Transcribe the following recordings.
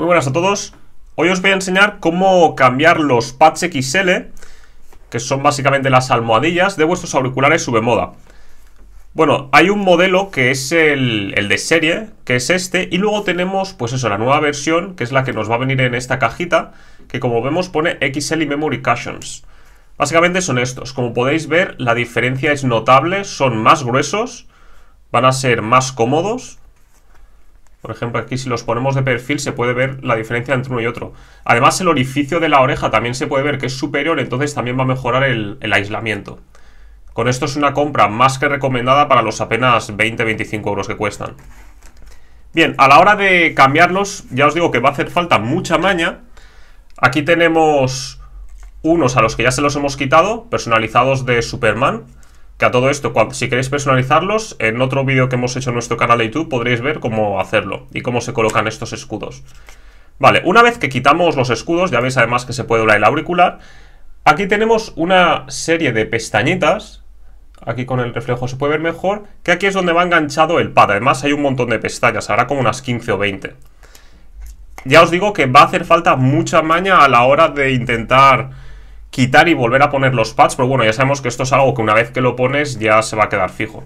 Muy buenas a todos. Hoy os voy a enseñar cómo cambiar los pads XL, que son básicamente las almohadillas de vuestros auriculares Subemoda. Bueno, hay un modelo que es el, de serie, que es este, y luego tenemos, pues eso, la nueva versión, que es la que nos va a venir en esta cajita, que como vemos pone XL y Memory Cushions. Básicamente son estos. Como podéis ver, la diferencia es notable, son más gruesos, van a ser más cómodos, por ejemplo, aquí si los ponemos de perfil se puede ver la diferencia entre uno y otro. Además, el orificio de la oreja también se puede ver que es superior, entonces también va a mejorar el, aislamiento. Con esto es una compra más que recomendada para los apenas 20-25 euros que cuestan. Bien, a la hora de cambiarlos, ya os digo que va a hacer falta mucha maña. Aquí tenemos unos a los que ya se los hemos quitado, personalizados de Superman. Que a todo esto, si queréis personalizarlos, en otro vídeo que hemos hecho en nuestro canal de YouTube podréis ver cómo hacerlo y cómo se colocan estos escudos. Vale, una vez que quitamos los escudos, ya veis además que se puede doblar el auricular, aquí tenemos una serie de pestañitas, aquí con el reflejo se puede ver mejor, que aquí es donde va enganchado el pad. Además hay un montón de pestañas, habrá como unas 15 o 20. Ya os digo que va a hacer falta mucha maña a la hora de intentar quitar y volver a poner los pads, pero bueno, ya sabemos que esto es algo que una vez que lo pones ya se va a quedar fijo.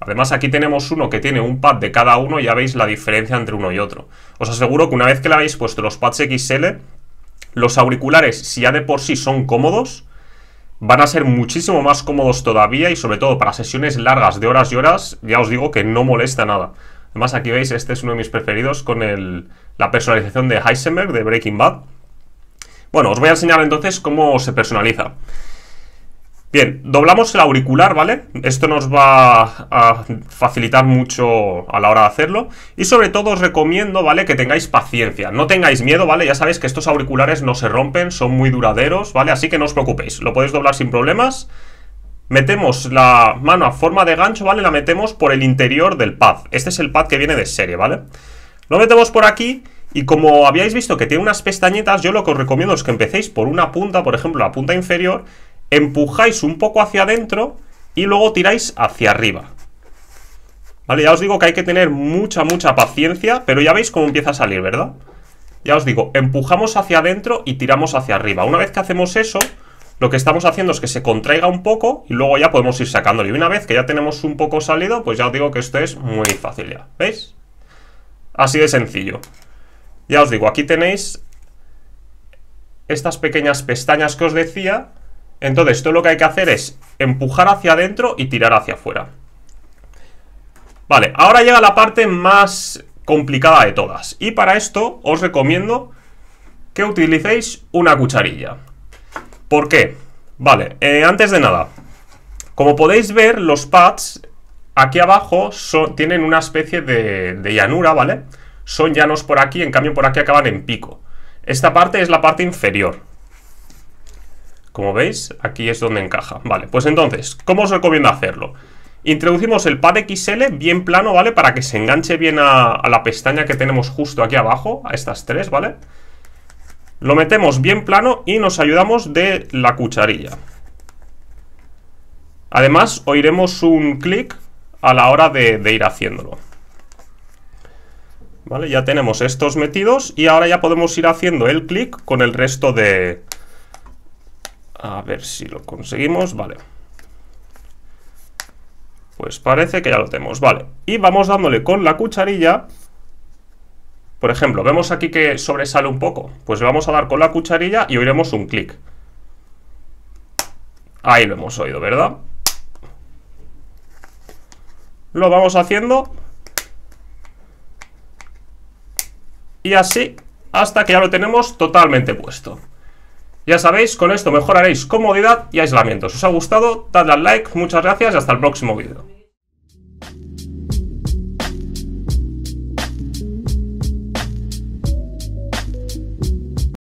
Además aquí tenemos uno que tiene un pad de cada uno ya veis la diferencia entre uno y otro. Os aseguro que una vez que le habéis puesto los pads XL, los auriculares, si ya de por sí son cómodos, van a ser muchísimo más cómodos todavía y sobre todo para sesiones largas de horas y horas, ya os digo que no molesta nada. Además aquí veis, este es uno de mis preferidos con la personalización de Heisenberg de Breaking Bad. Bueno, os voy a enseñar entonces cómo se personaliza. Bien, doblamos el auricular, ¿vale? Esto nos va a facilitar mucho a la hora de hacerlo. Y sobre todo os recomiendo, ¿vale? Que tengáis paciencia. No tengáis miedo, ¿vale? Ya sabéis que estos auriculares no se rompen, son muy duraderos, ¿vale? Así que no os preocupéis, lo podéis doblar sin problemas. Metemos la mano a forma de gancho, ¿vale? La metemos por el interior del pad. Este es el pad que viene de serie, ¿vale? Lo metemos por aquí y como habíais visto que tiene unas pestañetas, yo lo que os recomiendo es que empecéis por una punta, por ejemplo la punta inferior, empujáis un poco hacia adentro y luego tiráis hacia arriba. Vale, ya os digo que hay que tener mucha, mucha paciencia, pero ya veis cómo empieza a salir, ¿verdad? Ya os digo, empujamos hacia adentro y tiramos hacia arriba. Una vez que hacemos eso, lo que estamos haciendo es que se contraiga un poco y luego ya podemos ir sacándolo. Y una vez que ya tenemos un poco salido, pues ya os digo que esto es muy fácil ya, ¿veis? Así de sencillo. Ya os digo, aquí tenéis estas pequeñas pestañas que os decía. Entonces, todo lo que hay que hacer es empujar hacia adentro y tirar hacia afuera. Vale, ahora llega la parte más complicada de todas. Y para esto os recomiendo que utilicéis una cucharilla. ¿Por qué? Vale, eh, antes de nada, como podéis ver, los pads aquí abajo tienen una especie de, llanura, ¿vale? vale son llanos por aquí, en cambio por aquí acaban en pico. Esta parte es la parte inferior. Como veis, aquí es donde encaja. Vale, pues entonces, ¿cómo os recomiendo hacerlo? Introducimos el pad XL bien plano, ¿vale? Para que se enganche bien a, la pestaña que tenemos justo aquí abajo, a estas tres, ¿vale? Lo metemos bien plano y nos ayudamos de la cucharilla. Además, oiremos un clic a la hora de ir haciéndolo. ¿vale? Ya tenemos estos metidos y ahora ya podemos ir haciendo el clic con el resto de... A ver si lo conseguimos, vale. Pues parece que ya lo tenemos, vale. Y vamos dándole con la cucharilla. Por ejemplo, vemos aquí que sobresale un poco. Pues le vamos a dar con la cucharilla y oiremos un clic. Ahí lo hemos oído, ¿verdad? Lo vamos haciendo y así hasta que ya lo tenemos totalmente puesto. Ya sabéis, con esto mejoraréis comodidad y aislamiento. Si os ha gustado, dadle al like, muchas gracias y hasta el próximo vídeo.